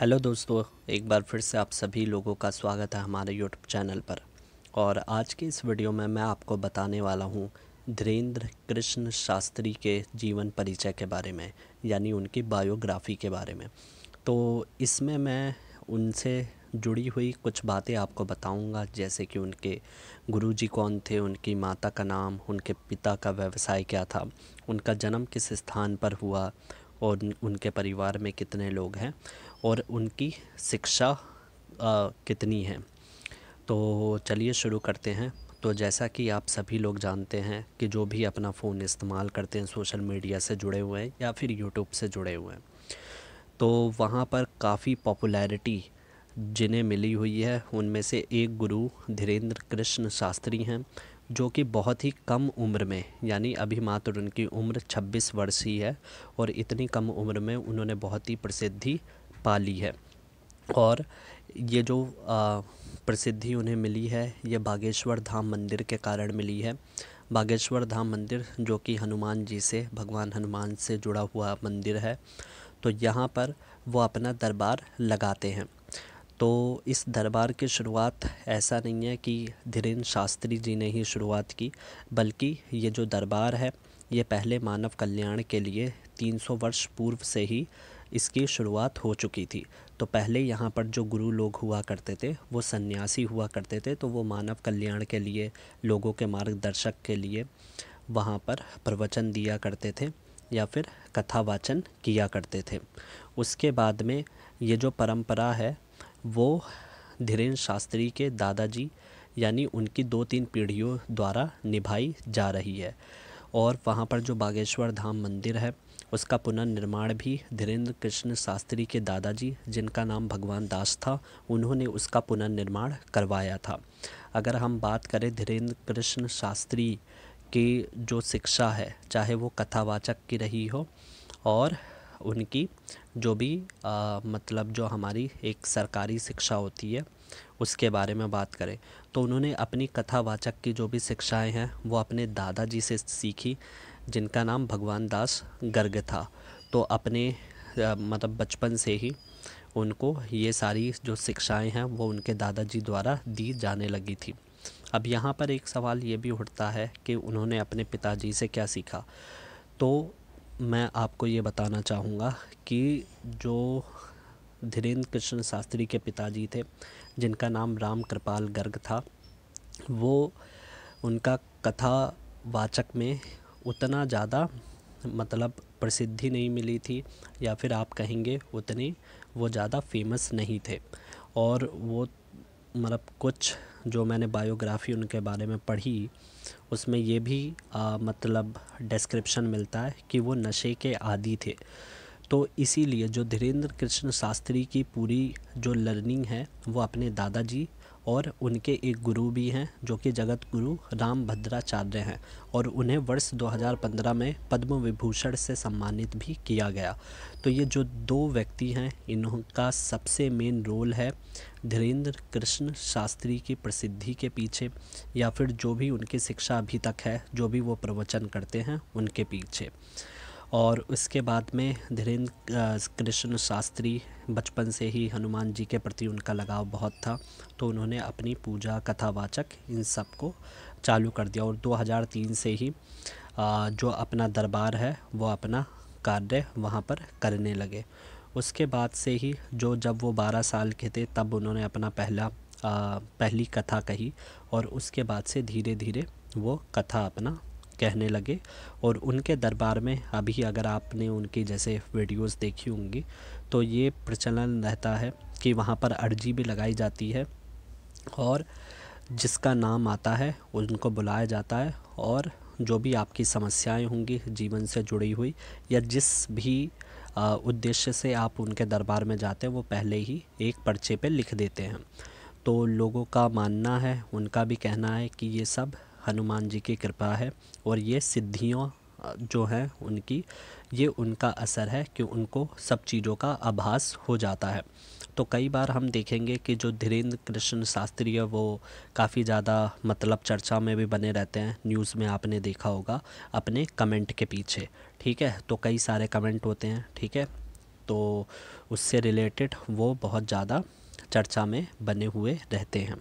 hello दोस्तों एक बार फिर से आप सभी लोगों का स्वागत है हमारे यूट्यूब चैनल पर और आज के इस वीडियो में मैं आपको बताने वाला हूँ धीरेन्द्र कृष्ण शास्त्री के जीवन परिचय के बारे में यानी उनकी बायोग्राफी के बारे में तो इसमें मैं उनसे जुड़ी हुई कुछ बातें आपको बताऊंगा जैसे कि उनके गुरुजी कौन थे उनकी माता का नाम उनके पिता का व्यवसाय क्या था उनका जन्म किस स्थान पर हुआ और उनके परिवार में कितने लोग हैं और उनकी शिक्षा कितनी है तो चलिए शुरू करते हैं तो जैसा कि आप सभी लोग जानते हैं कि जो भी अपना फ़ोन इस्तेमाल करते हैं सोशल मीडिया से जुड़े हुए हैं या फिर यूट्यूब से जुड़े हुए हैं तो वहाँ पर काफ़ी पॉपुलैरिटी जिन्हें मिली हुई है उनमें से एक गुरु धीरेन्द्र कृष्ण शास्त्री हैं जो कि बहुत ही कम उम्र में यानी अभी मात्र उनकी उम्र 26 वर्ष ही है और इतनी कम उम्र में उन्होंने बहुत ही प्रसिद्धि पा ली है और ये जो प्रसिद्धि उन्हें मिली है ये बागेश्वर धाम मंदिर के कारण मिली है बागेश्वर धाम मंदिर जो कि हनुमान जी से भगवान हनुमान से जुड़ा हुआ मंदिर है तो यहाँ पर वो अपना दरबार लगाते हैं तो इस दरबार की शुरुआत ऐसा नहीं है कि धीरेन्द्र शास्त्री जी ने ही शुरुआत की बल्कि ये जो दरबार है ये पहले मानव कल्याण के लिए 300 वर्ष पूर्व से ही इसकी शुरुआत हो चुकी थी तो पहले यहाँ पर जो गुरु लोग हुआ करते थे वो सन्यासी हुआ करते थे तो वो मानव कल्याण के लिए लोगों के मार्गदर्शक के लिए वहाँ पर प्रवचन दिया करते थे या फिर कथावाचन किया करते थे उसके बाद में ये जो परंपरा है वो धीरेन्द्र शास्त्री के दादाजी यानी उनकी दो तीन पीढ़ियों द्वारा निभाई जा रही है और वहाँ पर जो बागेश्वर धाम मंदिर है उसका पुनर्निर्माण भी धीरेन्द्र कृष्ण शास्त्री के दादाजी जिनका नाम भगवान दास था उन्होंने उसका पुनर्निर्माण करवाया था अगर हम बात करें धीरेन्द्र कृष्ण शास्त्री की जो शिक्षा है चाहे वो कथावाचक की रही हो और उनकी जो भी आ, मतलब जो हमारी एक सरकारी शिक्षा होती है उसके बारे में बात करें तो उन्होंने अपनी कथावाचक की जो भी शिक्षाएं हैं वो अपने दादाजी से सीखी जिनका नाम भगवान दास गर्ग था तो अपने मतलब बचपन से ही उनको ये सारी जो शिक्षाएं हैं वो उनके दादाजी द्वारा दी जाने लगी थी अब यहाँ पर एक सवाल ये भी उठता है कि उन्होंने अपने पिताजी से क्या सीखा तो मैं आपको ये बताना चाहूँगा कि जो धीरेन्द्र कृष्ण शास्त्री के पिताजी थे जिनका नाम राम कृपाल गर्ग था वो उनका कथा वाचक में उतना ज़्यादा मतलब प्रसिद्धि नहीं मिली थी या फिर आप कहेंगे उतनी वो ज़्यादा फ़ेमस नहीं थे और वो मतलब कुछ जो मैंने बायोग्राफ़ी उनके बारे में पढ़ी उसमें ये भी आ, मतलब डिस्क्रिप्शन मिलता है कि वो नशे के आदि थे तो इसीलिए जो धीरेन्द्र कृष्ण शास्त्री की पूरी जो लर्निंग है वो अपने दादाजी और उनके एक गुरु भी हैं जो कि जगत गुरु राम भद्राचार्य हैं और उन्हें वर्ष 2015 में पद्म विभूषण से सम्मानित भी किया गया तो ये जो दो व्यक्ति हैं इनका सबसे मेन रोल है धीरेन्द्र कृष्ण शास्त्री की प्रसिद्धि के पीछे या फिर जो भी उनकी शिक्षा अभी तक है जो भी वो प्रवचन करते हैं उनके पीछे और उसके बाद में धीरेन्द्र कृष्ण शास्त्री बचपन से ही हनुमान जी के प्रति उनका लगाव बहुत था तो उन्होंने अपनी पूजा कथावाचक इन सब को चालू कर दिया और 2003 से ही जो अपना दरबार है वो अपना कार्य वहाँ पर करने लगे उसके बाद से ही जो जब वो 12 साल के थे तब उन्होंने अपना पहला पहली कथा कही और उसके बाद से धीरे धीरे वो कथा अपना कहने लगे और उनके दरबार में अभी अगर आपने उनकी जैसे वीडियोस देखी होंगी तो ये प्रचलन रहता है कि वहाँ पर अर्जी भी लगाई जाती है और जिसका नाम आता है उनको बुलाया जाता है और जो भी आपकी समस्याएं होंगी जीवन से जुड़ी हुई या जिस भी उद्देश्य से आप उनके दरबार में जाते हैं वो पहले ही एक पर्चे पे लिख देते हैं तो लोगों का मानना है उनका भी कहना है कि ये सब हनुमान जी की कृपा है और ये सिद्धियों जो हैं उनकी ये उनका असर है कि उनको सब चीज़ों का आभास हो जाता है तो कई बार हम देखेंगे कि जो धीरेन्द्र कृष्ण शास्त्री है वो काफ़ी ज़्यादा मतलब चर्चा में भी बने रहते हैं न्यूज़ में आपने देखा होगा अपने कमेंट के पीछे ठीक है तो कई सारे कमेंट होते हैं ठीक है तो उससे रिलेटेड वो बहुत ज़्यादा चर्चा में बने हुए रहते हैं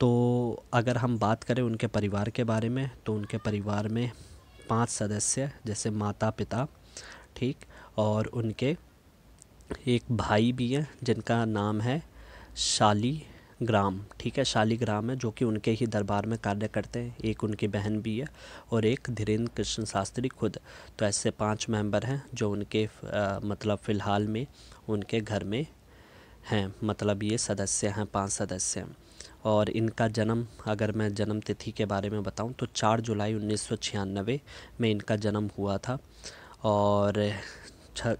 तो अगर हम बात करें उनके परिवार के बारे में तो उनके परिवार में पांच सदस्य जैसे माता पिता ठीक और उनके एक भाई भी हैं जिनका नाम है शाली ग्राम ठीक है शाली ग्राम है जो कि उनके ही दरबार में कार्य करते हैं एक उनकी बहन भी है और एक धीरेन्द्र कृष्ण शास्त्री खुद तो ऐसे पांच मेंबर हैं जो उनके आ, मतलब फ़िलहाल में उनके घर में हैं मतलब ये सदस्य हैं पांच सदस्य हैं और इनका जन्म अगर मैं जन्म तिथि के बारे में बताऊं तो 4 जुलाई उन्नीस में इनका जन्म हुआ था और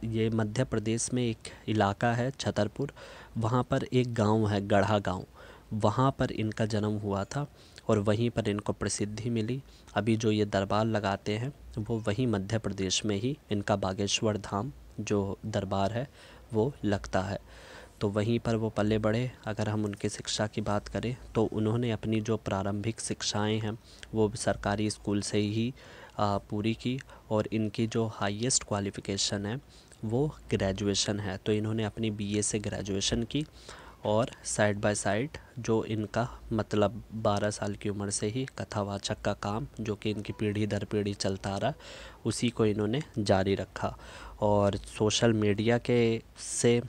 ये मध्य प्रदेश में एक इलाका है छतरपुर वहाँ पर एक गांव है गढ़ा गांव वहाँ पर इनका जन्म हुआ था और वहीं पर इनको प्रसिद्धि मिली अभी जो ये दरबार लगाते हैं वो वहीं मध्य प्रदेश में ही इनका बागेश्वर धाम जो दरबार है वो लगता है तो वहीं पर वो पले बढ़े अगर हम उनकी शिक्षा की बात करें तो उन्होंने अपनी जो प्रारंभिक शिक्षाएं हैं वो सरकारी स्कूल से ही पूरी की और इनकी जो हाईएस्ट क्वालिफ़िकेशन है वो ग्रेजुएशन है तो इन्होंने अपनी बीए से ग्रेजुएशन की और साइड बाय साइड जो इनका मतलब 12 साल की उम्र से ही कथावाचक का काम जो कि इनकी पीढ़ी दर पीढ़ी चलता आ रहा उसी को इन्होंने जारी रखा और सोशल मीडिया के से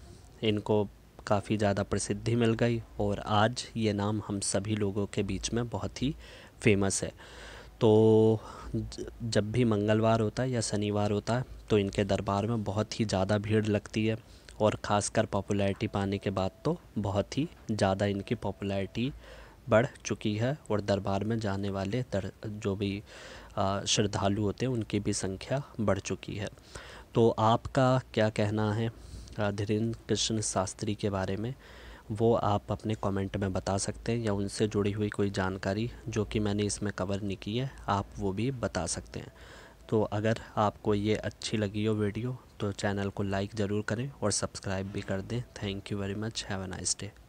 इनको काफ़ी ज़्यादा प्रसिद्धि मिल गई और आज ये नाम हम सभी लोगों के बीच में बहुत ही फेमस है तो जब भी मंगलवार होता है या शनिवार होता है तो इनके दरबार में बहुत ही ज़्यादा भीड़ लगती है और ख़ासकर पॉपुलैरिटी पाने के बाद तो बहुत ही ज़्यादा इनकी पॉपुलैरिटी बढ़ चुकी है और दरबार में जाने वाले दर, जो भी श्रद्धालु होते हैं उनकी भी संख्या बढ़ चुकी है तो आपका क्या कहना है राधेन्द्र कृष्ण शास्त्री के बारे में वो आप अपने कमेंट में बता सकते हैं या उनसे जुड़ी हुई कोई जानकारी जो कि मैंने इसमें कवर नहीं की है आप वो भी बता सकते हैं तो अगर आपको ये अच्छी लगी हो वीडियो तो चैनल को लाइक ज़रूर करें और सब्सक्राइब भी कर दें thank you very much have a nice day